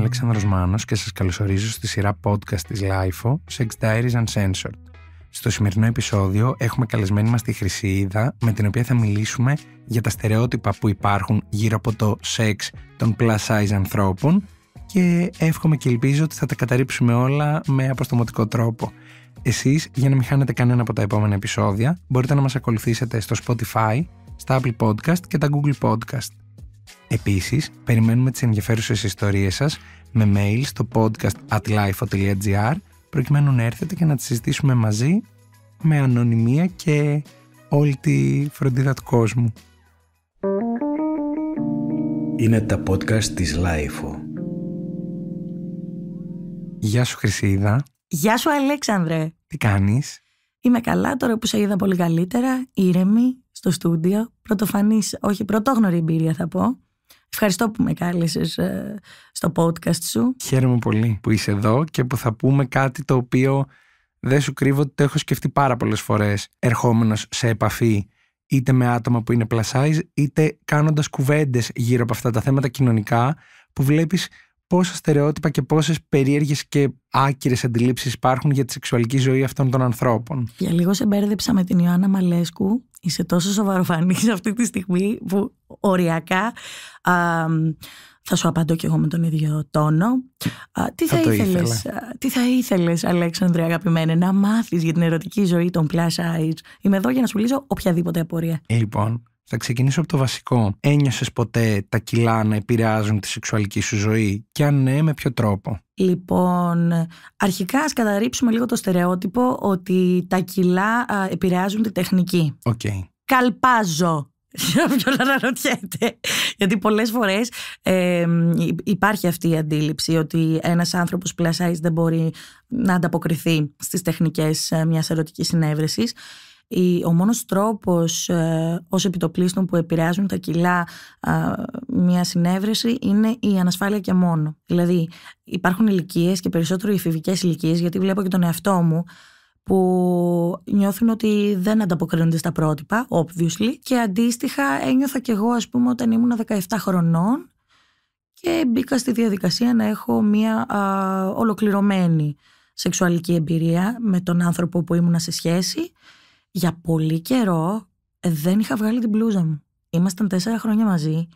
Αλέξανδρος Μάνος και σας καλωσορίζω στη σειρά podcast της LIFO, Sex Diaries Uncensored. Στο σημερινό επεισόδιο έχουμε καλεσμένη μας τη Χρυσίδα, με την οποία θα μιλήσουμε για τα στερεότυπα που υπάρχουν γύρω από το σεξ των plus size ανθρώπων και εύχομαι και ελπίζω ότι θα τα καταρρύψουμε όλα με αποστομωτικό τρόπο. Εσείς, για να μην χάνετε κανένα από τα επόμενα επεισόδια, μπορείτε να μας ακολουθήσετε στο Spotify, στα Apple Podcast και τα Google Podcast. Επίσης, περιμένουμε τις ενδιαφέρουσες ιστορίες σας με mail στο podcast at προκειμένου να έρθετε και να τις συζητήσουμε μαζί με ανωνυμία και όλη τη φροντίδα του κόσμου. Είναι τα podcast της Life. Γεια σου Χρυσίδα. Γεια σου Αλέξανδρε. Τι κάνεις? Είμαι καλά τώρα που σε είδα πολύ καλύτερα, ήρεμη, στο στούντιο. Πρωτοφανής, όχι πρωτόγνωρη εμπειρία θα πω. Ευχαριστώ που με κάλεσες ε, στο podcast σου. Χαίρομαι πολύ που είσαι εδώ και που θα πούμε κάτι το οποίο δεν σου κρύβω ότι το έχω σκεφτεί πάρα πολλές φορές ερχόμενος σε επαφή είτε με άτομα που είναι plus size είτε κάνοντας κουβέντες γύρω από αυτά τα θέματα κοινωνικά που βλέπεις πόσα στερεότυπα και πόσες περίεργες και άκυρες αντιλήψεις υπάρχουν για τη σεξουαλική ζωή αυτών των ανθρώπων. Για λίγο σε μπέρδεψα με την Ιωάννα Μαλέσκου. Είσαι τόσο σοβαροφανής αυτή τη στιγμή που οριακά α, θα σου απαντώ και εγώ με τον ίδιο τόνο. τι, θα θα ήθελες, α, τι θα ήθελες, Αλέξανδρε, αγαπημένε, να μάθεις για την ερωτική ζωή των plus Είμαι εδώ για να σου λύσω οποιαδήποτε απορία. Λοιπόν, θα ξεκινήσω από το βασικό. Ένιωσες ποτέ τα κιλά να επηρεάζουν τη σεξουαλική σου ζωή, και αν ναι, με ποιο τρόπο. Λοιπόν, αρχικά ας καταρρύψουμε λίγο το στερεότυπο ότι τα κιλά επηρεάζουν τη τεχνική. Οκ. Okay. Καλπάζω. Για ποιον αναρωτιέται. Γιατί πολλές φορές υπάρχει αυτή η αντίληψη ότι ένας άνθρωπος που δεν μπορεί να ανταποκριθεί στις τεχνικές ε, μιας ερωτικής συνέβρεσης ο μόνος τρόπος ε, ως επιτοπλίστων που επηρεάζουν τα κιλά ε, μια συνέβρεση είναι η ανασφάλεια και μόνο. Δηλαδή υπάρχουν ηλικίες και περισσότερο οι εφηβικές ηλικίες, γιατί βλέπω και τον εαυτό μου που νιώθουν ότι δεν ανταποκρίνονται στα πρότυπα, obviously, και αντίστοιχα ένιωθα κι εγώ ας πούμε όταν ήμουν 17 χρονών και μπήκα στη διαδικασία να έχω μια ολοκληρωμένη σεξουαλική εμπειρία με τον άνθρωπο που ήμουν σε σχέση για πολύ καιρό δεν είχα βγάλει την πλούζα μου. Ήμασταν τέσσερα χρόνια μαζί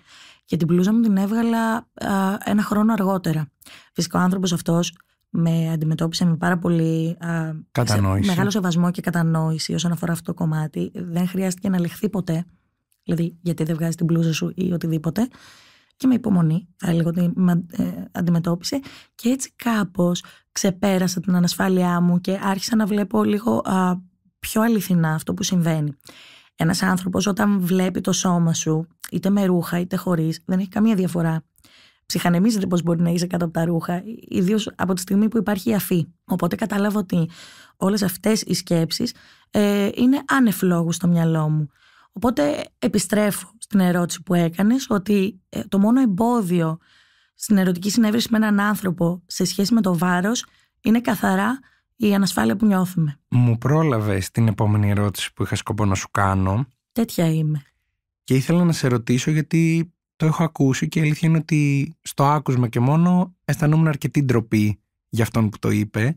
και την πλούζα μου την έβγαλα ένα χρόνο αργότερα. Φυσικά ο άνθρωπος αυτός με αντιμετώπισε με πάρα πολύ μεγάλο σεβασμό και κατανόηση όσον αφορά αυτό το κομμάτι. Δεν χρειάστηκε να λεχθεί ποτέ, δηλαδή γιατί δεν βγάζει την πλούζα σου ή οτιδήποτε. Και με υπομονή, θα έλεγα ότι με ε, αντιμετώπισε. Και έτσι κάπως ξεπέρασα την ανασφάλειά μου και άρχισα να βλέπω λίγο α, πιο αληθινά αυτό που συμβαίνει. Ένας άνθρωπος όταν βλέπει το σώμα σου, είτε με ρούχα είτε χωρίς, δεν έχει καμία διαφορά. Ψυχανεμίζεται πώ μπορεί να είσαι κάτω από τα ρούχα, ιδίως από τη στιγμή που υπάρχει η αφή. Οπότε κατάλαβα ότι όλες αυτές οι σκέψεις ε, είναι άνευ λόγου στο μυαλό μου. Οπότε επιστρέφω στην ερώτηση που έκανες, ότι ε, το μόνο εμπόδιο στην ερωτική συνέβρεση με έναν άνθρωπο σε σχέση με το βάρος είναι καθαρά η ανασφάλεια που νιώθουμε. Μου πρόλαβες την επόμενη ερώτηση που είχα σκοπό να σου κάνω. Τέτοια είμαι. Και ήθελα να σε ρωτήσω γιατί το έχω ακούσει και η αλήθεια είναι ότι στο άκουσμα και μόνο αισθανόμουν αρκετή ντροπή για αυτόν που το είπε.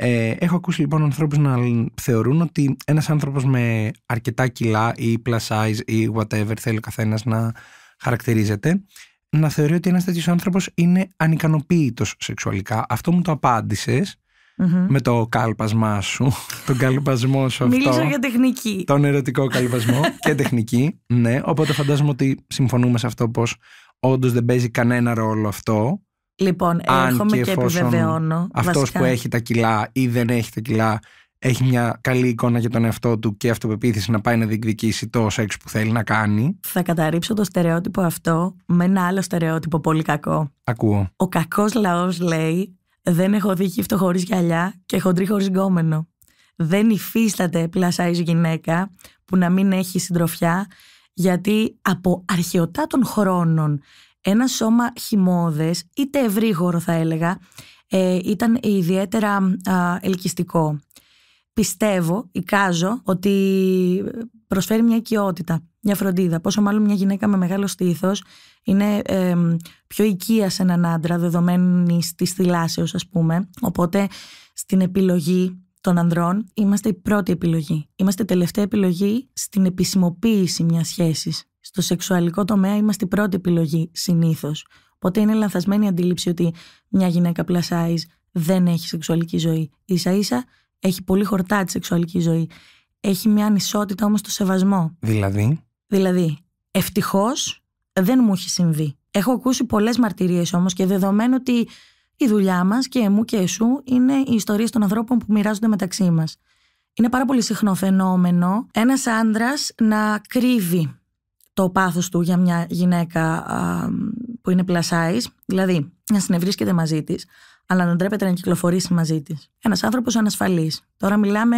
Ε, έχω ακούσει λοιπόν ανθρώπους να θεωρούν ότι ένας άνθρωπος με αρκετά κιλά ή plus size ή whatever θέλει ο καθένας να χαρακτηρίζεται να θεωρεί ότι ένας τέτοιος άνθρωπος είναι ανικανοποίητος σεξουαλικά. Αυτό μου το απάντησες. Mm-hmm. με το κάλπασμά σου, τον καλπασμό σου αυτό. Μίλησα για τεχνική. Τον ερωτικό καλπασμό και τεχνική. Ναι, οπότε φαντάζομαι ότι συμφωνούμε σε αυτό πως όντως δεν παίζει κανένα ρόλο αυτό. Λοιπόν, Αν έρχομαι και, και επιβεβαιώνω. Αυτός που έχει τα κιλά ή δεν έχει τα κιλά έχει μια καλή εικόνα για τον εαυτό του και αυτοπεποίθηση να πάει να διεκδικήσει το σεξ που θέλει να κάνει. Θα καταρρύψω το στερεότυπο αυτό με ένα άλλο στερεότυπο πολύ κακό. Ακούω. Ο κακός λαός λέει δεν έχω δει γύφτο χωρίς γυαλιά και χοντρή χωρίς γκόμενο. Δεν υφίσταται πλάσα γυναίκα που να μην έχει συντροφιά, γιατί από αρχαιοτά των χρόνων ένα σώμα χυμόδε, είτε ευρύγορο θα έλεγα, ε, ήταν ιδιαίτερα ελκυστικό. Πιστεύω, εικάζω, ότι προσφέρει μια οικειότητα, μια φροντίδα. Πόσο μάλλον μια γυναίκα με μεγάλο στήθος είναι πιο οικία σε έναν άντρα δεδομένη της θυλάσεως ας πούμε. Οπότε στην επιλογή των ανδρών είμαστε η πρώτη επιλογή. Είμαστε η τελευταία επιλογή στην επισημοποίηση μιας σχέσης. Στο σεξουαλικό τομέα είμαστε η πρώτη επιλογή συνήθως. Οπότε είναι λανθασμένη η αντίληψη ότι μια γυναίκα plus δεν έχει σεξουαλική ζωή. Ίσα ίσα έχει πολύ χορτά τη σεξουαλική ζωή. Έχει μια ανισότητα όμως στο σεβασμό. Δηλαδή. Δηλαδή, δεν μου έχει συμβεί. Έχω ακούσει πολλές μαρτυρίες όμως και δεδομένου ότι η δουλειά μας και εμού και εσού είναι οι ιστορίες των ανθρώπων που μοιράζονται μεταξύ μας. Είναι πάρα πολύ συχνό φαινόμενο ένας άντρας να κρύβει το πάθος του για μια γυναίκα που είναι πλασάη, δηλαδή να συνευρίσκεται μαζί της, αλλά να ντρέπεται να κυκλοφορήσει μαζί της. Ένας άνθρωπος ανασφαλής. Τώρα μιλάμε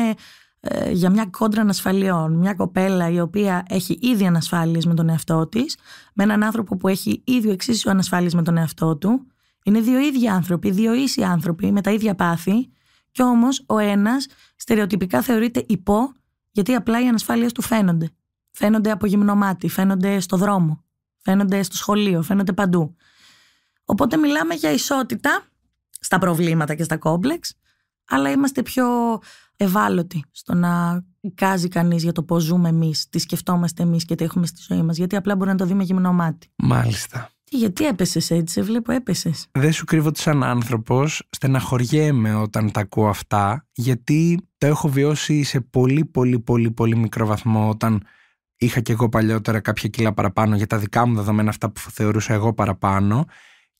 ε, για μια κόντρα ανασφαλιών. Μια κοπέλα η οποία έχει ήδη ανασφάλειες με τον εαυτό της, με έναν άνθρωπο που έχει ίδιο εξίσου ανασφάλειες με τον εαυτό του. Είναι δύο ίδιοι άνθρωποι, δύο ίσοι άνθρωποι με τα ίδια πάθη κι όμως ο ένας στερεοτυπικά θεωρείται υπό γιατί απλά οι ανασφάλειες του φαίνονται. Φαίνονται από γυμνομάτι, φαίνονται στο δρόμο, φαίνονται στο σχολείο, φαίνονται παντού. Οπότε μιλάμε για ισότητα στα προβλήματα και στα κόμπλεξ, αλλά είμαστε πιο ευάλωτη στο να καζει κανείς για το πώς ζούμε εμείς, τι σκεφτόμαστε εμείς και τι έχουμε στη ζωή μας. Γιατί απλά μπορεί να το δει με γυμνό μάτι. Μάλιστα. Τι, γιατί έπεσες έτσι, σε βλέπω, έπεσες. Δεν σου κρύβω ότι σαν άνθρωπος στεναχωριέμαι όταν τα ακούω αυτά, γιατί τα έχω βιώσει σε πολύ, πολύ, πολύ, πολύ μικρό βαθμό όταν είχα και εγώ παλιότερα κάποια κιλά παραπάνω για τα δικά μου δεδομένα, αυτά που θεωρούσα εγώ παραπάνω.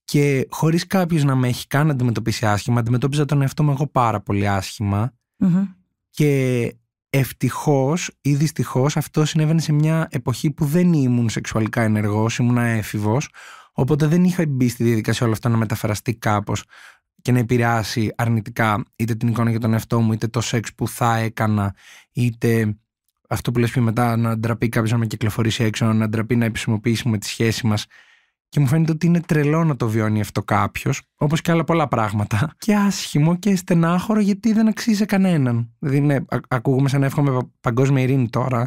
Και χωρίς κάποιος να με έχει καν αντιμετωπίσει άσχημα, αντιμετώπιζα τον εαυτό μου εγώ πάρα πολύ άσχημα. Και ευτυχώς ή δυστυχώς αυτό συνέβαινε σε μια εποχή που δεν ήμουν σεξουαλικά ενεργός, ήμουν έφηβος. Οπότε δεν είχα μπει στη διαδικασία όλο αυτό να μεταφραστεί κάπως και να επηρεάσει αρνητικά είτε την εικόνα για τον εαυτό μου, είτε το σεξ που θα έκανα, είτε αυτό που λες πει μετά να ντραπεί κάποιος να με κυκλοφορήσει έξω, να ντραπεί να επισημοποιήσουμε τη σχέση μας και μου φαίνεται ότι είναι τρελό να το βιώνει αυτό κάποιος, όπως και άλλα πολλά πράγματα. Και άσχημο και στενάχωρο γιατί δεν αξίζει κανέναν. Δηλαδή, ναι, ακούγουμε σαν να εύχομαι παγκόσμια ειρήνη τώρα.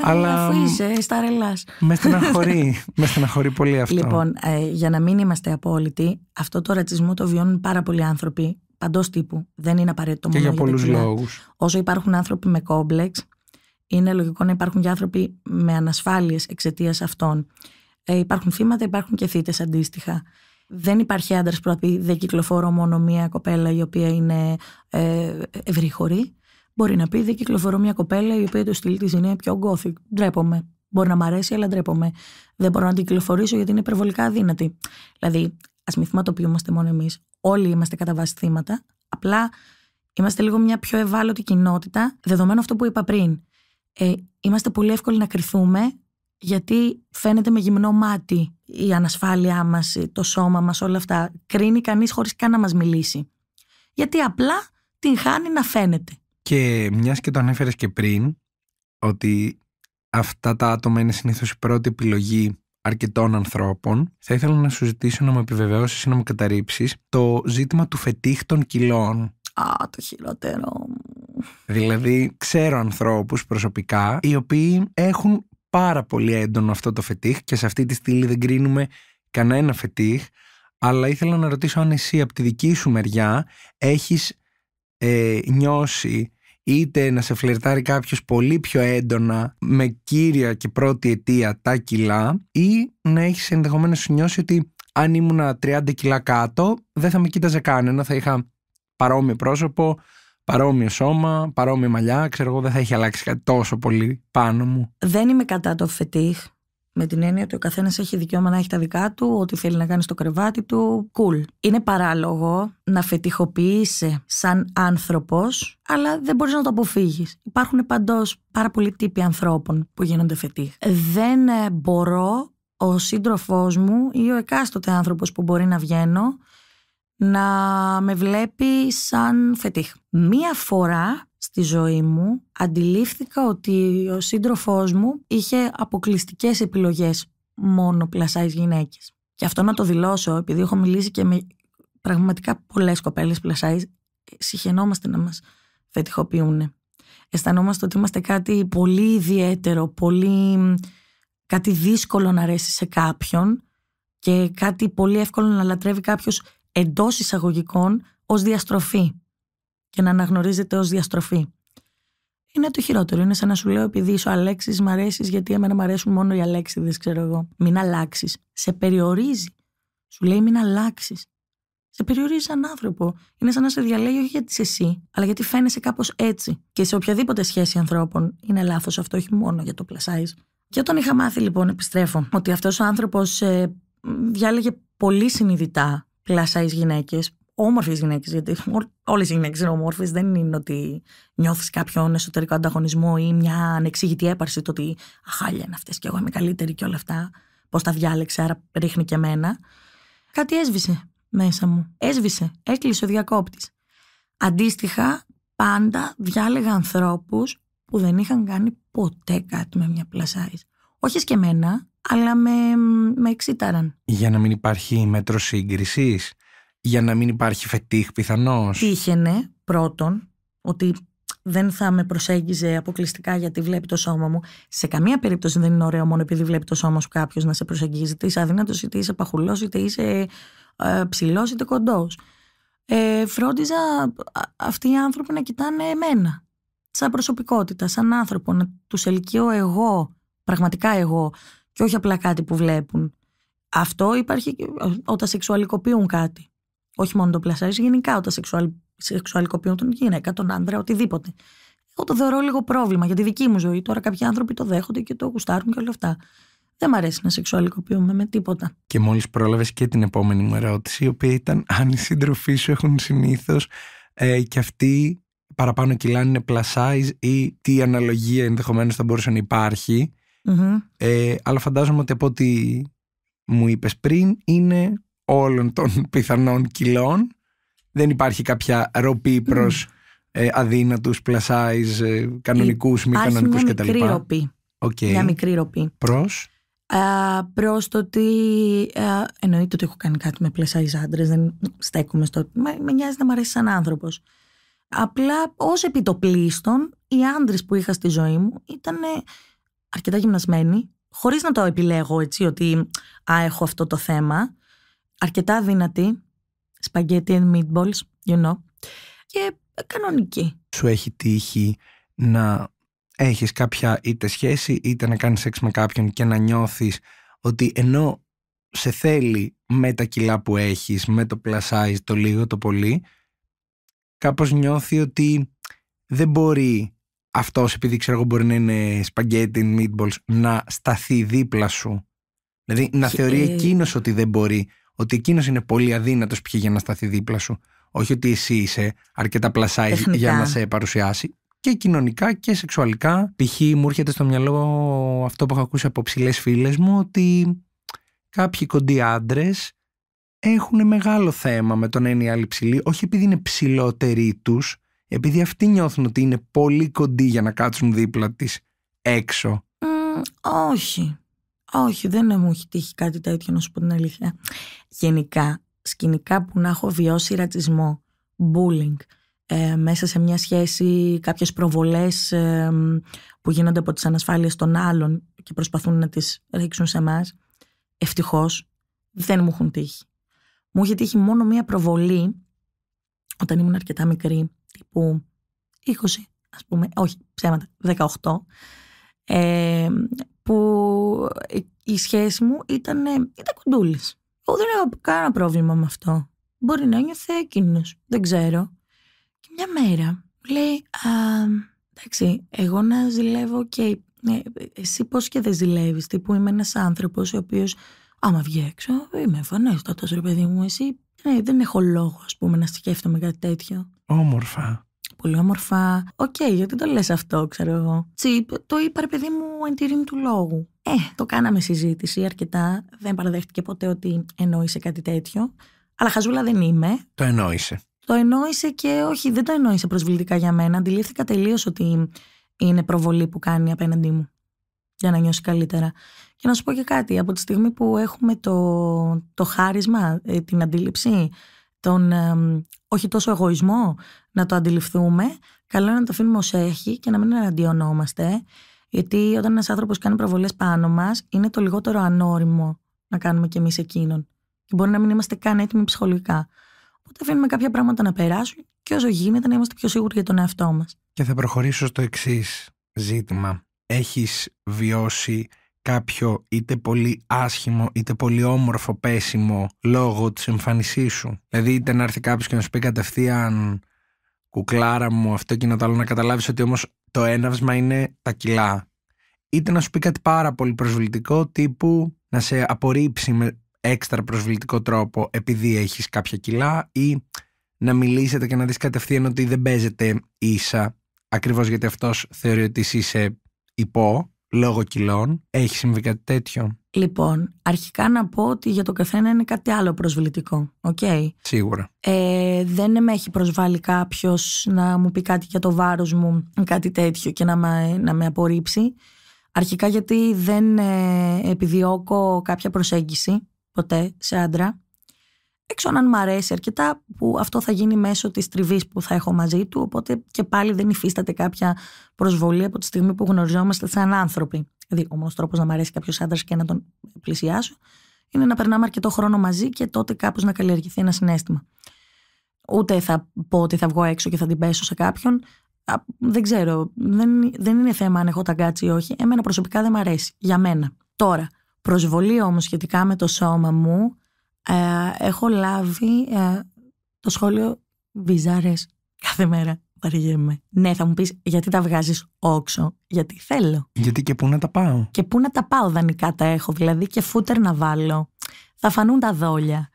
Ε, αλλά αφού είσαι, στα ρελάς. Με στεναχωρεί, με στεναχωρεί πολύ αυτό. Λοιπόν, ε, για να μην είμαστε απόλυτοι, αυτό το ρατσισμό το βιώνουν πάρα πολλοί άνθρωποι παντός τύπου. Δεν είναι απαραίτητο και μόνο για πολλού λόγους. Όσο υπάρχουν άνθρωποι με κόμπλεξ, είναι λογικό να υπάρχουν και άνθρωποι με ανασφάλειες εξαιτίας αυτών. Ε, υπάρχουν θύματα, υπάρχουν και θύτες αντίστοιχα. Δεν υπάρχει άντρας που να πει δεν κυκλοφορώ μόνο μία κοπέλα η οποία είναι ε, ευρύχωρη. Μπορεί να πει δεν κυκλοφορώ μία κοπέλα η οποία το στυλ της είναι πιο γκόθη. Ντρέπομαι. Μπορεί να μ' αρέσει, αλλά ντρέπομαι. Δεν μπορώ να την κυκλοφορήσω γιατί είναι υπερβολικά αδύνατη. Δηλαδή, ας μην θυματοποιούμαστε μόνο εμείς. Όλοι είμαστε κατά βάση θύματα. Απλά είμαστε λίγο μια πιο ευάλωτη κοινότητα, δεδομένου αυτό που είπα πριν. Ε, είμαστε πολύ εύκολοι να κρυθούμε γιατί φαίνεται με γυμνό μάτι η ανασφάλειά μας, το σώμα μας, όλα αυτά. Κρίνει κανείς χωρίς καν να μας μιλήσει. Γιατί απλά την χάνει να φαίνεται. Και μιας και το ανέφερες και πριν, ότι αυτά τα άτομα είναι συνήθως η πρώτη επιλογή αρκετών ανθρώπων, θα ήθελα να σου ζητήσω να μου επιβεβαιώσεις ή να μου καταρρύψεις το ζήτημα του φετίχ των κιλών. Α, το χειρότερο. Δηλαδή, ξέρω ανθρώπους προσωπικά οι οποίοι έχουν πάρα πολύ έντονο αυτό το φετίχ και σε αυτή τη στήλη δεν κρίνουμε κανένα φετίχ. Αλλά ήθελα να ρωτήσω αν εσύ από τη δική σου μεριά έχεις ε, νιώσει είτε να σε φλερτάρει κάποιος πολύ πιο έντονα με κύρια και πρώτη αιτία τα κιλά ή να έχεις ενδεχομένως νιώσει ότι αν ήμουνα 30 κιλά κάτω δεν θα με κοίταζε κανένα, θα είχα παρόμοιο πρόσωπο, παρόμοιο σώμα, παρόμοια μαλλιά. Ξέρω εγώ, δεν θα έχει αλλάξει κάτι τόσο πολύ πάνω μου. Δεν είμαι κατά το φετίχ. Με την έννοια ότι ο καθένας έχει δικαίωμα να έχει τα δικά του, ό,τι θέλει να κάνει στο κρεβάτι του. Cool. Είναι παράλογο να φετιχοποιείσαι σαν άνθρωπος, αλλά δεν μπορείς να το αποφύγεις. Υπάρχουν παντός πάρα πολλοί τύποι ανθρώπων που γίνονται φετίχ. Δεν ε, μπορώ ο σύντροφός μου ή ο εκάστοτε άνθρωπος που μπορεί να βγαίνω να με βλέπει σαν φετίχ. Μία φορά στη ζωή μου αντιλήφθηκα ότι ο σύντροφός μου είχε αποκλειστικές επιλογές μόνο πλασάις γυναίκες. Και αυτό να το δηλώσω, επειδή έχω μιλήσει και με πραγματικά πολλές κοπέλες πλασάις, συχαινόμαστε να μας φετιχοποιούν. Αισθανόμαστε ότι είμαστε κάτι πολύ ιδιαίτερο, πολύ... κάτι δύσκολο να αρέσει σε κάποιον και κάτι πολύ εύκολο να λατρεύει κάποιος Εντός εισαγωγικών ως διαστροφή και να αναγνωρίζεται ως διαστροφή. Είναι το χειρότερο. Είναι σαν να σου λέω επειδή είσαι ο Αλέξης, μ' αρέσεις, γιατί εμένα μ' αρέσουν μόνο οι Αλέξιδες, ξέρω εγώ. Μην αλλάξεις. Σε περιορίζει. Σου λέει μην αλλάξεις. Σε περιορίζει σαν άνθρωπο. Είναι σαν να σε διαλέγει όχι γιατί είσαι εσύ, αλλά γιατί φαίνεσαι κάπως έτσι. Και σε οποιαδήποτε σχέση ανθρώπων είναι λάθος αυτό, όχι μόνο για το πλασάις. Και όταν είχα μάθει λοιπόν, επιστρέφω, ότι αυτός ο άνθρωπος ε, διάλεγε πολύ συνειδητά plus γυναίκε, γυναίκες, όμορφες γυναίκες, γιατί όλες οι γυναίκες είναι ομόρφε. Δεν είναι ότι νιώθεις κάποιον εσωτερικό ανταγωνισμό ή μια ανεξήγητη έπαρση το ότι αχάλια είναι αυτές και εγώ είμαι καλύτερη και όλα αυτά. Πώς τα διάλεξε, άρα ρίχνει και εμένα. Κάτι έσβησε μέσα μου. Έσβησε. Έκλεισε ο διακόπτης. Αντίστοιχα, πάντα διάλεγα ανθρώπους που δεν είχαν κάνει ποτέ κάτι με μια πλασά. Όχι και εμένα, αλλά με, με εξήταραν. Για να μην υπάρχει μέτρο σύγκρισης, για να μην υπάρχει φετίχ πιθανώς. Τύχαινε πρώτον ότι δεν θα με προσέγγιζε αποκλειστικά γιατί βλέπει το σώμα μου. Σε καμία περίπτωση δεν είναι ωραίο μόνο επειδή βλέπει το σώμα σου κάποιος να σε προσεγγίζει. Είτε είσαι αδύνατος, είτε είσαι παχουλός, είτε είσαι ε, ψηλός, είτε κοντός. Ε, φρόντιζα αυτοί οι άνθρωποι να κοιτάνε εμένα. Σαν προσωπικότητα, σαν άνθρωπο, να τους ελκύω εγώ, πραγματικά εγώ, και όχι απλά κάτι που βλέπουν. Αυτό υπάρχει ε, όταν σεξουαλικοποιούν κάτι. Όχι μόνο το πλασάρι, γενικά όταν σεξουαλ, σεξουαλικοποιούν τον γυναίκα, τον άντρα, οτιδήποτε. Εγώ το θεωρώ λίγο πρόβλημα για τη δική μου ζωή. Τώρα κάποιοι άνθρωποι το δέχονται και το γουστάρουν και όλα αυτά. Δεν μ' αρέσει να σεξουαλικοποιούμε με τίποτα. Και μόλις πρόλαβες και την επόμενη μου ερώτηση, η οποία ήταν αν οι σύντροφοί σου έχουν συνήθως ε, και αυτοί παραπάνω κιλά είναι plus ή τι αναλογία ενδεχομένως θα μπορούσε να υπάρχει. Mm-hmm. Ε, αλλά φαντάζομαι ότι από ό,τι μου είπες, πριν είναι όλων των πιθανών κιλών. Δεν υπάρχει κάποια ροπή προς mm. ε, αδύνατους, plus ε, κανονικούς, μη κανονικούς κτλ. μια μικρή ροπή. Okay. Μια μικρή ροπή. Προς? προς το ότι uh, εννοείται ότι έχω κάνει κάτι με plus άντρες. δεν στέκομαι στο... Με, με νοιάζει να μ' αρέσει σαν άνθρωπος. Απλά ως επιτοπλίστων οι άντρες που είχα στη ζωή μου ήταν αρκετά γυμνασμένη, χωρίς να το επιλέγω έτσι, ότι α, έχω αυτό το θέμα. Αρκετά δυνατή. Spaghetti and meatballs, you know. Και κανονική. Σου έχει τύχει να έχεις κάποια είτε σχέση είτε να κάνεις σεξ με κάποιον και να νιώθεις ότι ενώ σε θέλει με τα κιλά που έχεις, με το plus το λίγο, το πολύ, κάπως νιώθει ότι δεν μπορεί αυτός επειδή ξέρω εγώ μπορεί να είναι σπαγκέτι, meatballs, να σταθεί δίπλα σου. Δηλαδή να θεωρεί ε, εκείνος ότι δεν μπορεί, ότι εκείνος είναι πολύ αδύνατος πια για να σταθεί δίπλα σου. Όχι ότι εσύ είσαι αρκετά πλασάει για να σε παρουσιάσει. Και κοινωνικά και σεξουαλικά. Π.χ. μου έρχεται στο μυαλό αυτό που έχω ακούσει από ψηλές φίλες μου ότι κάποιοι κοντοί άντρες έχουν μεγάλο θέμα με τον να είναι οι ψηλοί, όχι επειδή είναι ψηλότεροι τους επειδή αυτοί νιώθουν ότι είναι πολύ κοντοί για να κάτσουν δίπλα της έξω. όχι. Όχι, δεν μου έχει τύχει κάτι τέτοιο να σου πω την αλήθεια. Γενικά, σκηνικά που να έχω βιώσει ρατσισμό, bullying, ε, μέσα σε μια σχέση κάποιες προβολές ε, που γίνονται από τις ανασφάλειες των άλλων και προσπαθούν να τις ρίξουν σε εμάς. ευτυχώς δεν μου έχουν τύχει. Μου είχε τύχει μόνο μια προβολή όταν ήμουν αρκετά μικρή τύπου 20, ας πούμε, όχι ψέματα, 18, που η σχέση μου ήταν, ε, ήταν κοντούλης. Εγώ δεν έχω κανένα πρόβλημα με αυτό. Μπορεί να νιώθει εκείνος. Δεν ξέρω. Και μια μέρα λέει, α, εντάξει, εγώ να ζηλεύω και ε, εσύ πώς και δεν ζηλεύεις, τύπου είμαι ένας άνθρωπος ο οποίος άμα βγει έξω είμαι εμφανέστατος ρε παιδί μου, εσύ ναι, δεν έχω λόγο ας πούμε να σκέφτομαι κάτι τέτοιο. Όμορφα. Πολύ όμορφα. Οκ, okay, γιατί το λες αυτό, ξέρω εγώ. Τσι, το είπα παιδί μου εν τη του λόγου. Ε, το κάναμε συζήτηση αρκετά. Δεν παραδέχτηκε ποτέ ότι εννοήσε κάτι τέτοιο. Αλλά χαζούλα δεν είμαι. Το εννοήσε. Το εννοήσε και όχι, δεν το εννοήσε προσβλητικά για μένα. Αντιλήφθηκα τελείως ότι είναι προβολή που κάνει απέναντί μου. Για να νιώσει καλύτερα. Και να σου πω και κάτι. Από τη στιγμή που έχουμε το, το χάρισμα, ε, την αντίληψη, τον όχι τόσο εγωισμό να το αντιληφθούμε, καλό είναι να το αφήνουμε ως έχει και να μην εναντιονόμαστε. Γιατί όταν ένας άνθρωπος κάνει προβολές πάνω μας, είναι το λιγότερο ανώριμο να κάνουμε κι εμείς εκείνον. Και μπορεί να μην είμαστε καν έτοιμοι ψυχολογικά. Οπότε αφήνουμε κάποια πράγματα να περάσουν και όσο γίνεται να είμαστε πιο σίγουροι για τον εαυτό μας. Και θα προχωρήσω στο εξής ζήτημα. Έχεις βιώσει κάποιο είτε πολύ άσχημο είτε πολύ όμορφο πέσιμο λόγω της εμφανισή σου. Δηλαδή είτε να έρθει κάποιος και να σου πει κατευθείαν κουκλάρα μου αυτό και να το άλλο να καταλάβεις ότι όμως το έναυσμα είναι τα κιλά. Είτε να σου πει κάτι πάρα πολύ προσβλητικό τύπου να σε απορρίψει με έξτρα προσβλητικό τρόπο επειδή έχεις κάποια κιλά ή να μιλήσετε και να δεις κατευθείαν ότι δεν παίζετε ίσα ακριβώς γιατί αυτός θεωρεί ότι είσαι υπό λόγω κιλών. Έχει συμβεί κάτι τέτοιο. Λοιπόν, αρχικά να πω ότι για το καθένα είναι κάτι άλλο προσβλητικό. Οκ? Σίγουρα. Ε, δεν με έχει προσβάλει κάποιος να μου πει κάτι για το βάρος μου, κάτι τέτοιο και να με, να απορρίψει. Αρχικά γιατί δεν ε, επιδιώκω κάποια προσέγγιση ποτέ σε άντρα έξω αν μ' αρέσει αρκετά που αυτό θα γίνει μέσω της τριβής που θα έχω μαζί του οπότε και πάλι δεν υφίσταται κάποια προσβολή από τη στιγμή που γνωριζόμαστε σαν άνθρωποι. Δηλαδή ο μόνος τρόπος να μ' αρέσει κάποιος άντρας και να τον πλησιάσω είναι να περνάμε αρκετό χρόνο μαζί και τότε κάπως να καλλιεργηθεί ένα συνέστημα. Ούτε θα πω ότι θα βγω έξω και θα την πέσω σε κάποιον. Δεν ξέρω, δεν, δεν είναι θέμα αν έχω τα ή όχι. Εμένα προσωπικά δεν μ' αρέσει, για μένα. Τώρα, προσβολή όμως σχετικά με το σώμα μου ε, έχω λάβει ε, το σχόλιο βιζάρες κάθε μέρα. Βαριέμαι. Ναι, θα μου πεις γιατί τα βγάζεις όξο. Γιατί θέλω. Γιατί και πού να τα πάω. Και πού να τα πάω, δανεικά τα έχω. Δηλαδή και φούτερ να βάλω. Θα φανούν τα δόλια.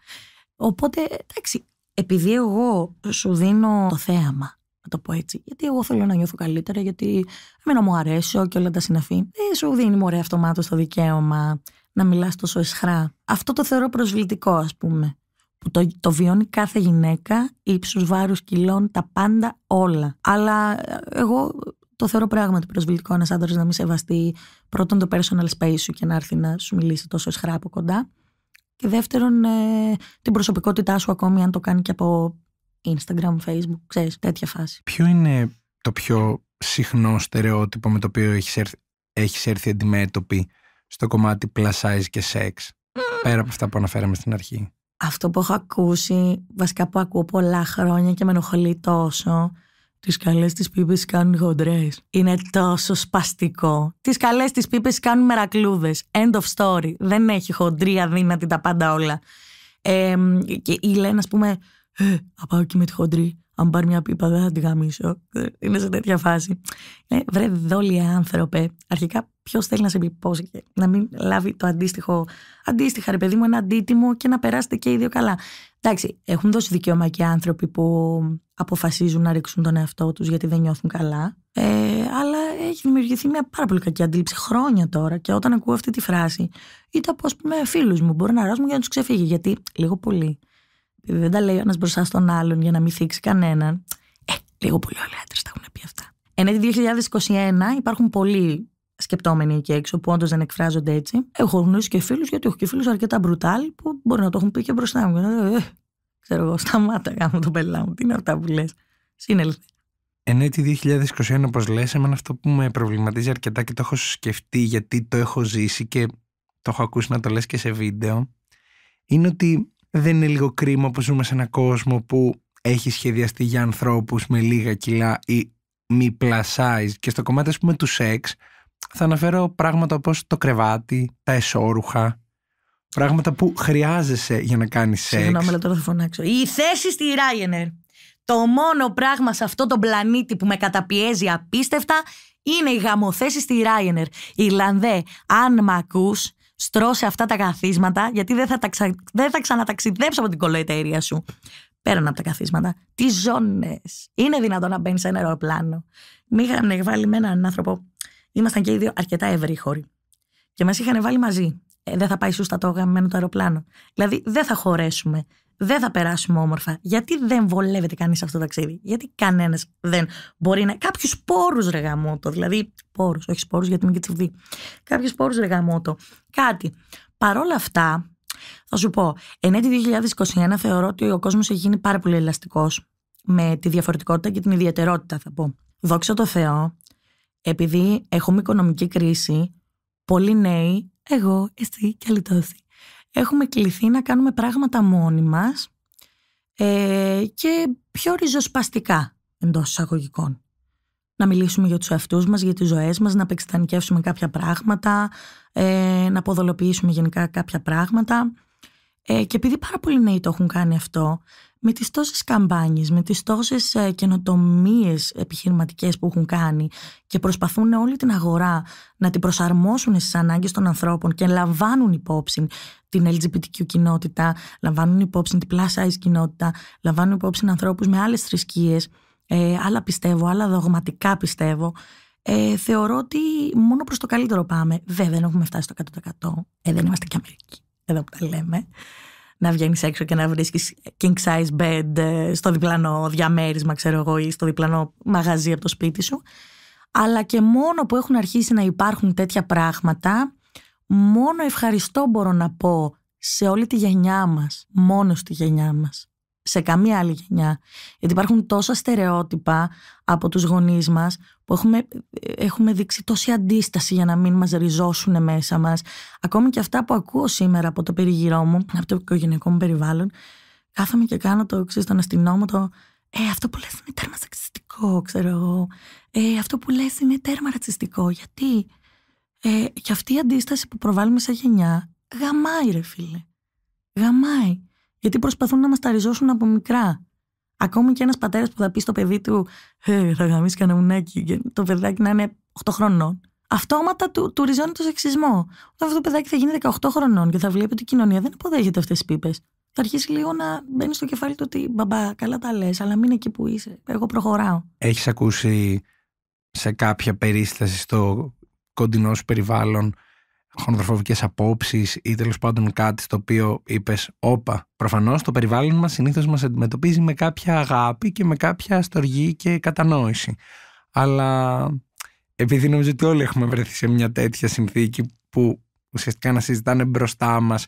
Οπότε, εντάξει, επειδή εγώ σου δίνω το θέαμα, να το πω έτσι. Γιατί εγώ θέλω να νιώθω καλύτερα, γιατί εμένα μου αρέσω και όλα τα συναφή. Δεν σου δίνει μωρέ αυτομάτως το δικαίωμα να μιλάς τόσο εσχρά. Αυτό το θεωρώ προσβλητικό ας πούμε. Που το, το βιώνει κάθε γυναίκα, ύψους, βάρους, κιλών, τα πάντα, όλα. Αλλά ε, εγώ το θεωρώ πράγματι προσβλητικό ένας άντρας να μην σεβαστεί πρώτον το personal space σου και να έρθει να σου μιλήσει τόσο εσχρά από κοντά. Και δεύτερον, ε, την προσωπικότητά σου ακόμη αν το κάνει και από Instagram, Facebook, ξέρεις, τέτοια φάση. Ποιο είναι το πιο συχνό στερεότυπο με το οποίο έχεις έρθει, έρθει αντιμέτωπη στο κομμάτι plus size και σεξ, πέρα από αυτά που αναφέραμε στην αρχή. Αυτό που έχω ακούσει, βασικά που ακούω πολλά χρόνια και με ενοχλεί τόσο, τις καλές τις πίπες κάνουν χοντρές. Είναι τόσο σπαστικό. Τις καλές τις πίπες κάνουν μερακλούδες. End of story. Δεν έχει χοντρή, αδύνατη τα πάντα όλα. και η Λένα, ας πούμε, ε, πάω και με τη χοντρή αν πάρει μια πίπα δεν θα την γαμίσω. Είναι σε τέτοια φάση. Ε, βρε δόλια άνθρωπε. Αρχικά ποιος θέλει να σε επιπώσει και να μην λάβει το αντίστοιχο. Αντίστοιχα, ρε παιδί μου, ένα αντίτιμο και να περάσετε και οι δύο καλά. Εντάξει, έχουν δώσει δικαίωμα και άνθρωποι που αποφασίζουν να ρίξουν τον εαυτό τους γιατί δεν νιώθουν καλά. Ε, αλλά έχει δημιουργηθεί μια πάρα πολύ κακή αντίληψη χρόνια τώρα. Και όταν ακούω αυτή τη φράση, είτε από ας πούμε φίλους μου, μπορεί να ράσουν για να τους ξεφύγει. Γιατί λίγο πολύ δεν τα λέει ο ένας μπροστά στον άλλον για να μην θίξει κανέναν. Ε, λίγο πολύ όλοι άντρε τα έχουν πει αυτά. Εν το 2021 υπάρχουν πολλοί σκεπτόμενοι εκεί έξω που όντως δεν εκφράζονται έτσι. Έχω γνωρίσει και φίλους, γιατί έχω και φίλους αρκετά μπρουτάλ που μπορεί να το έχουν πει και μπροστά μου. Ε, ε, ξέρω εγώ, σταμάτα κάνω τον πελά μου. Τι είναι αυτά που λες. Σύνελθε. Εν έτη 2021, όπως λες, εμένα αυτό που με προβληματίζει αρκετά και το έχω σκεφτεί γιατί το έχω ζήσει και το έχω ακούσει να το λες και σε βίντεο, είναι ότι δεν είναι λίγο κρίμα που ζούμε σε έναν κόσμο που έχει σχεδιαστεί για ανθρώπους με λίγα κιλά ή μη πλασάει. και στο κομμάτι ας πούμε του σεξ θα αναφέρω πράγματα όπως το κρεβάτι, τα εσώρουχα, πράγματα που χρειάζεσαι για να κάνεις σεξ. Συγγνώμη, αλλά τώρα θα φωνάξω. Η θέση στη Ryanair. Το μόνο πράγμα σε αυτό τον πλανήτη που με καταπιέζει απίστευτα είναι η γαμοθέση στη Ryanair. Ιρλανδέ, αν μ' ακούς, στρώσε αυτά τα καθίσματα, γιατί δεν θα, τα δεν θα ξαναταξιδέψω από την κολοϊτέρια σου. Πέραν από τα καθίσματα. Τι ζώνες. Είναι δυνατόν να μπαίνεις σε ένα αεροπλάνο. Με είχαν βάλει με έναν άνθρωπο. Ήμασταν και οι δύο αρκετά ευρύχωροι. Και μας είχαν βάλει μαζί. Ε, δεν θα πάει σου στα τόγα με το αεροπλάνο. Δηλαδή δεν θα χωρέσουμε δεν θα περάσουμε όμορφα. Γιατί δεν βολεύεται κανείς αυτό το ταξίδι. Γιατί κανένας δεν μπορεί να. Κάποιους πόρου ρε Δηλαδή, πόρου, όχι σπόρους γιατί μην και τσουβδί. Κάποιου πόρου ρε Κάτι. Παρ' όλα αυτά, θα σου πω, εν έτη 2021 θεωρώ ότι ο κόσμος έχει γίνει πάρα πολύ ελαστικός με τη διαφορετικότητα και την ιδιαιτερότητα, θα πω. Δόξα τω Θεώ, επειδή έχουμε οικονομική κρίση, πολλοί νέοι, εγώ, εσύ και έχουμε κληθεί να κάνουμε πράγματα μόνοι μας ε, και πιο ριζοσπαστικά εντός εισαγωγικών. Να μιλήσουμε για τους εαυτούς μας, για τις ζωές μας, να επεξετανικεύσουμε κάποια πράγματα, ε, να αποδολοποιήσουμε γενικά κάποια πράγματα. Ε, και επειδή πάρα πολλοί νέοι το έχουν κάνει αυτό, με τις τόσες καμπάνιες, με τις τόσες ε, καινοτομίες επιχειρηματικές που έχουν κάνει και προσπαθούν όλη την αγορά να την προσαρμόσουν στις ανάγκες των ανθρώπων και λαμβάνουν υπόψη την LGBTQ κοινότητα, λαμβάνουν υπόψη την plus size κοινότητα, λαμβάνουν υπόψη ανθρώπους με άλλες θρησκείες, ε, άλλα πιστεύω, άλλα δογματικά πιστεύω. Ε, θεωρώ ότι μόνο προς το καλύτερο πάμε. Βέβαια δεν έχουμε φτάσει στο 100%. Ε, δεν είμαστε και αμερικοί, εδώ που τα λέμε. Να βγαίνεις έξω και να βρίσκεις king size bed ε, στο διπλανό διαμέρισμα, ξέρω εγώ, ή στο διπλανό μαγαζί από το σπίτι σου. Αλλά και μόνο που έχουν αρχίσει να υπάρχουν τέτοια πράγματα, μόνο ευχαριστώ μπορώ να πω σε όλη τη γενιά μας, μόνο στη γενιά μας, σε καμία άλλη γενιά. Γιατί υπάρχουν τόσα στερεότυπα από τους γονείς μας που έχουμε, έχουμε δείξει τόση αντίσταση για να μην μας ριζώσουν μέσα μας. Ακόμη και αυτά που ακούω σήμερα από το περιγυρό μου, από το οικογενειακό μου περιβάλλον, κάθομαι και κάνω το, ξέρεις, τον το «Ε, αυτό που λες είναι τέρμα ξέρω εγώ. Ε, αυτό που λες είναι τέρμα ρατσιστικό. Γιατί» Ε, και αυτή η αντίσταση που προβάλλουμε σε γενιά γαμάει ρε φίλε. Γαμάει. Γιατί προσπαθούν να μας τα ριζώσουν από μικρά. Ακόμη και ένας πατέρας που θα πει στο παιδί του «Ε, θα γαμίσει μουνάκι» και το παιδάκι να είναι 8 χρονών. Αυτόματα του, του ριζώνει το σεξισμό. Όταν αυτό το παιδάκι θα γίνει 18 χρονών και θα βλέπει ότι η κοινωνία δεν αποδέχεται αυτές τις πίπες. Θα αρχίσει λίγο να μπαίνει στο κεφάλι του ότι μπαμπά, καλά τα λες, αλλά μην εκεί που είσαι. Εγώ προχωράω. Έχεις ακούσει σε κάποια περίσταση στο κοντινός περιβάλλον, χονδροφοβικές απόψεις ή τέλος πάντων κάτι στο οποίο είπες, «Όπα». προφανώς το περιβάλλον μας συνήθως μας αντιμετωπίζει με κάποια αγάπη και με κάποια στοργή και κατανόηση. Αλλά επειδή νομίζω ότι όλοι έχουμε βρεθεί σε μια τέτοια συνθήκη που ουσιαστικά να συζητάνε μπροστά μας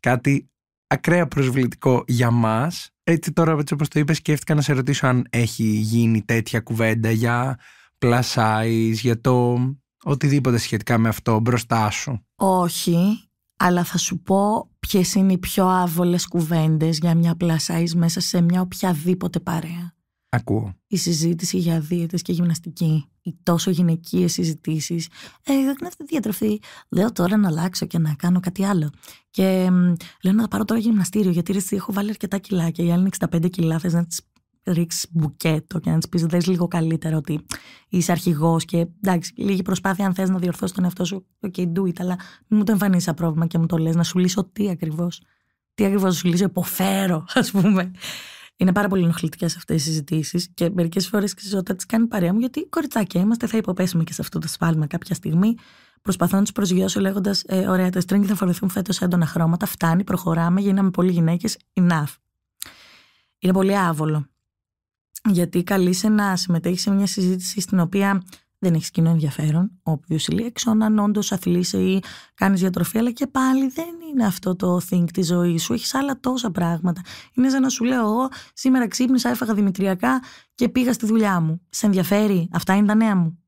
κάτι ακραία προσβλητικό για μας. έτσι τώρα έτσι όπως το είπες σκέφτηκα να σε ρωτήσω αν έχει γίνει τέτοια κουβέντα για plus size, για το οτιδήποτε σχετικά με αυτό μπροστά σου. Όχι, αλλά θα σου πω ποιες είναι οι πιο άβολες κουβέντες για μια πλασάης μέσα σε μια οποιαδήποτε παρέα. Ακούω. Η συζήτηση για δίαιτες και γυμναστική. Οι τόσο γυναικείες συζητήσεις. Ε, δεν είναι αυτή τη διατροφή. Λέω τώρα να αλλάξω και να κάνω κάτι άλλο. Και λέω να πάρω τώρα γυμναστήριο γιατί ρε, έχω βάλει αρκετά κιλά και οι άλλοι είναι 65 κιλά. θες να τις ρίξεις μπουκέτο και να της πεις: Δες λίγο καλύτερα ότι είσαι αρχηγός και εντάξει, λίγη προσπάθεια αν θες να διορθώσεις τον εαυτό σου. Οκ, okay, do it, αλλά μην μου το εμφανίσεις σαν πρόβλημα και μου το λες να σου λύσω τι ακριβώς. Τι ακριβώς σου λύσω, υποφέρω, ας πούμε. Είναι πάρα πολύ ενοχλητικές αυτές οι συζητήσεις και μερικές φορές ξέρω ότι τι κάνει παρέα μου, γιατί κοριτσάκια είμαστε, θα υποπέσουμε και σε αυτό το σφάλμα κάποια στιγμή. Προσπαθώ να τους προσγειώσω λέγοντας: ε, Ωραία, τα θα φορεθούν φέτος έντονα χρώματα. Φτάνει, προχωράμε, γίναμε πολύ γυναίκες. Enough. Είναι πολύ άβολο γιατί καλείσαι να συμμετέχεις σε μια συζήτηση στην οποία δεν έχεις κοινό ενδιαφέρον, όποιος ηλί αν όντως αθλείσαι ή κάνεις διατροφή, αλλά και πάλι δεν είναι αυτό το think της ζωής σου. Έχεις άλλα τόσα πράγματα. Είναι σαν να σου λέω εγώ, σήμερα ξύπνησα, έφαγα δημητριακά και πήγα στη δουλειά μου. Σε ενδιαφέρει, αυτά είναι τα νέα μου.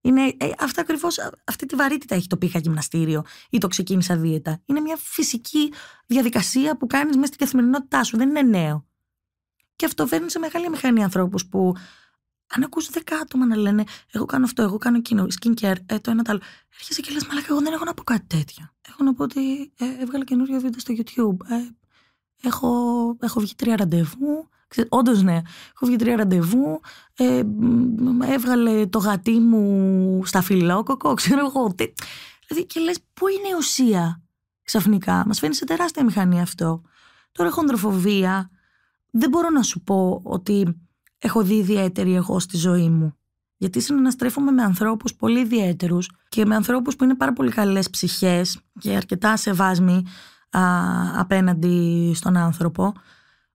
Είναι, ε, αυτά ακριβώς, αυτή τη βαρύτητα έχει το πήγα γυμναστήριο ή το ξεκίνησα δίαιτα. Είναι μια φυσική διαδικασία που κάνεις μέσα στην καθημερινότητά σου. Δεν είναι νέο. Και αυτό φέρνει σε μεγάλη μηχανή ανθρώπους που αν ακούσει δέκα άτομα να λένε Εγώ κάνω αυτό, εγώ κάνω εκείνο, skin care, ε, το ένα το άλλο. Έρχεσαι και λες, Μαλάκα, εγώ δεν έχω να πω κάτι τέτοιο. Έχω να πω ότι έβγαλε έβγαλα καινούριο βίντεο στο YouTube. Ε, έχω, έχω βγει τρία ραντεβού. Όντως, ναι, έχω βγει τρία ραντεβού. Ε, έβγαλε το γατί μου στα φιλόκοκο, ξέρω εγώ. Δηλαδή, και λες, πού είναι η ουσία ξαφνικά. Μας φαίνει σε τεράστια μηχανή αυτό. Τώρα, έχω ντροφοβία δεν μπορώ να σου πω ότι έχω δει ιδιαίτερη εγώ στη ζωή μου. Γιατί συναναστρέφομαι με ανθρώπους πολύ ιδιαίτερους και με ανθρώπους που είναι πάρα πολύ καλές ψυχές και αρκετά σεβάσμοι α, απέναντι στον άνθρωπο.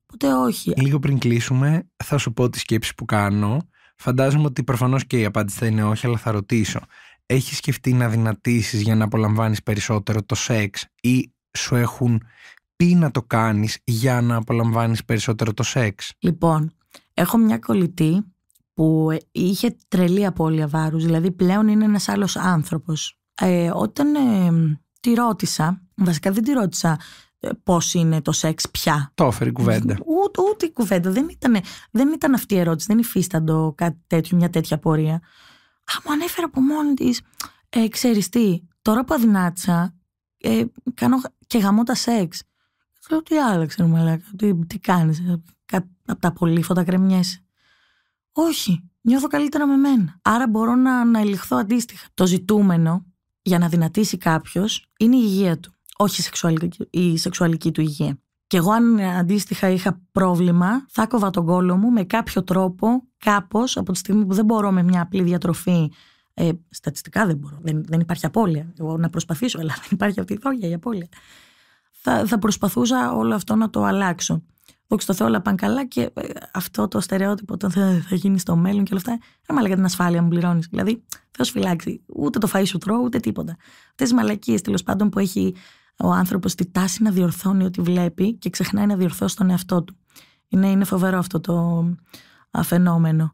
Ποτέ όχι. Λίγο πριν κλείσουμε, θα σου πω τη σκέψη που κάνω. Φαντάζομαι ότι προφανώς και η απάντηση θα είναι όχι, αλλά θα ρωτήσω. Έχεις σκεφτεί να δυνατήσεις για να απολαμβάνεις περισσότερο το σεξ ή σου έχουν τι να το κάνεις για να απολαμβάνεις περισσότερο το σεξ. Λοιπόν, έχω μια κολλητή που ε, είχε τρελή απώλεια βάρους, δηλαδή πλέον είναι ένας άλλος άνθρωπος. Ε, όταν ε, τη ρώτησα, βασικά δεν τη ρώτησα ε, πώς είναι το σεξ πια. Το έφερε η κουβέντα. Ούτε, ούτε η κουβέντα, δεν ήταν, δεν ήταν αυτή η ερώτηση, δεν υφίσταντο κάτι τέτοιο, μια τέτοια πορεία. Α, μου ανέφερε από μόνη της ε, ξέρεις τι, τώρα που αδυνάτησα, ε, κάνω και γαμώ τα σεξ. Λέω τι άλλαξε, μαλάκα. Τι, τι κάνεις, ε, από τα φωτά κρεμιέσαι. Όχι, νιώθω καλύτερα με μένα. Άρα μπορώ να, ελιχθώ αντίστοιχα. Το ζητούμενο για να δυνατήσει κάποιος είναι η υγεία του. Όχι η σεξουαλική, η σεξουαλική του υγεία. Και εγώ, αν αντίστοιχα είχα πρόβλημα, θα κόβα τον κόλο μου με κάποιο τρόπο, κάπως από τη στιγμή που δεν μπορώ με μια απλή διατροφή. Ε, στατιστικά δεν μπορώ. Δεν, δεν υπάρχει απώλεια. Εγώ να προσπαθήσω, αλλά δεν υπάρχει αυτή η δόγια η απώλεια θα, θα προσπαθούσα όλο αυτό να το αλλάξω. Όχι στο Θεό όλα πάνε καλά και ε, αυτό το στερεότυπο το θα, θα γίνει στο μέλλον και όλα αυτά. Άμα λέγα την ασφάλεια μου πληρώνεις. Δηλαδή, Θεός φυλάξει. Ούτε το φαΐ σου τρώω, ούτε τίποτα. Αυτές τις μαλακίες τέλος πάντων που έχει ο άνθρωπος τη τάση να διορθώνει ό,τι βλέπει και ξεχνάει να διορθώσει τον εαυτό του. Είναι, είναι φοβερό αυτό το φαινόμενο.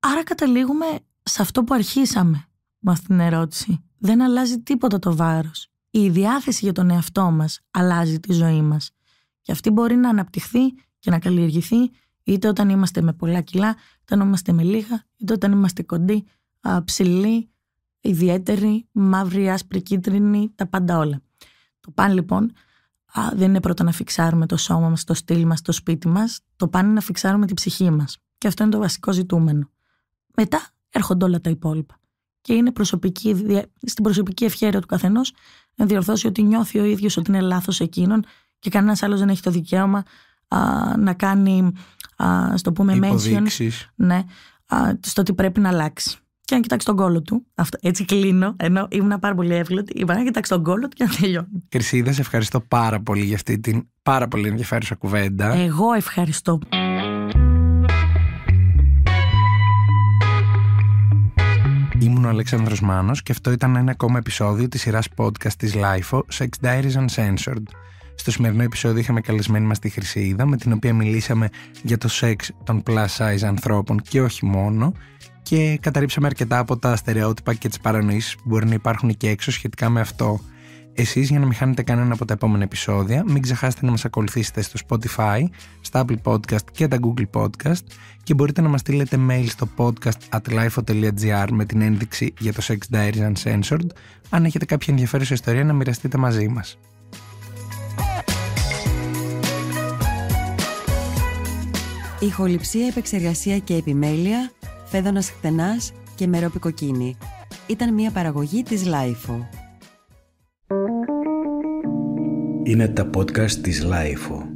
Άρα καταλήγουμε σε αυτό που αρχίσαμε με αυτήν την ερώτηση. Δεν αλλάζει τίποτα το βάρος η διάθεση για τον εαυτό μας αλλάζει τη ζωή μας. Και αυτή μπορεί να αναπτυχθεί και να καλλιεργηθεί είτε όταν είμαστε με πολλά κιλά, είτε όταν είμαστε με λίγα, είτε όταν είμαστε κοντοί, ψηλοί, ιδιαίτερη, μαύροι, άσπροι, κίτρινοι, τα πάντα όλα. Το παν λοιπόν δεν είναι πρώτα να φιξάρουμε το σώμα μας, το στυλ μας, το σπίτι μας, το παν είναι να φιξάρουμε την ψυχή μας. Και αυτό είναι το βασικό ζητούμενο. Μετά έρχονται όλα τα υπόλοιπα. Και είναι προσωπική, στην προσωπική ευχαίρεια του καθενός να διορθώσει ότι νιώθει ο ίδιος ότι είναι λάθος εκείνον και κανένας άλλος δεν έχει το δικαίωμα α, να κάνει, α στο πούμε, mention ναι, α, στο ότι πρέπει να αλλάξει. Και να κοιτάξει τον κόλο του. Αυτό, έτσι κλείνω, ενώ ήμουν πάρα πολύ εύγλωτη. Είπα να κοιτάξει τον κόλο του και να τελειώνει. ευχαριστώ πάρα πολύ για αυτή την πάρα πολύ ενδιαφέρουσα κουβέντα. Εγώ ευχαριστώ. Ήμουν ο Αλέξανδρος Μάνος και αυτό ήταν ένα ακόμα επεισόδιο της σειράς podcast της LIFO Sex Diaries Uncensored. Στο σημερινό επεισόδιο είχαμε καλεσμένη μας τη Χρυσίδα με την οποία μιλήσαμε για το σεξ των plus size ανθρώπων και όχι μόνο και καταρρύψαμε αρκετά από τα στερεότυπα και τις παρανοήσεις που μπορεί να υπάρχουν και έξω σχετικά με αυτό. Εσείς για να μην χάνετε κανένα από τα επόμενα επεισόδια, μην ξεχάσετε να μας ακολουθήσετε στο Spotify, στα Apple Podcast και τα Google Podcast και μπορείτε να μας στείλετε mail στο podcast at με την ένδειξη για το Sex Diaries Uncensored, αν έχετε κάποια ενδιαφέρουσα ιστορία να μοιραστείτε μαζί μας. Ηχοληψία, επεξεργασία και επιμέλεια, φέδωνας χτενάς και μερόπικοκίνη. Ήταν μια παραγωγή της LIFO. Είναι τα podcast της Λάιφου.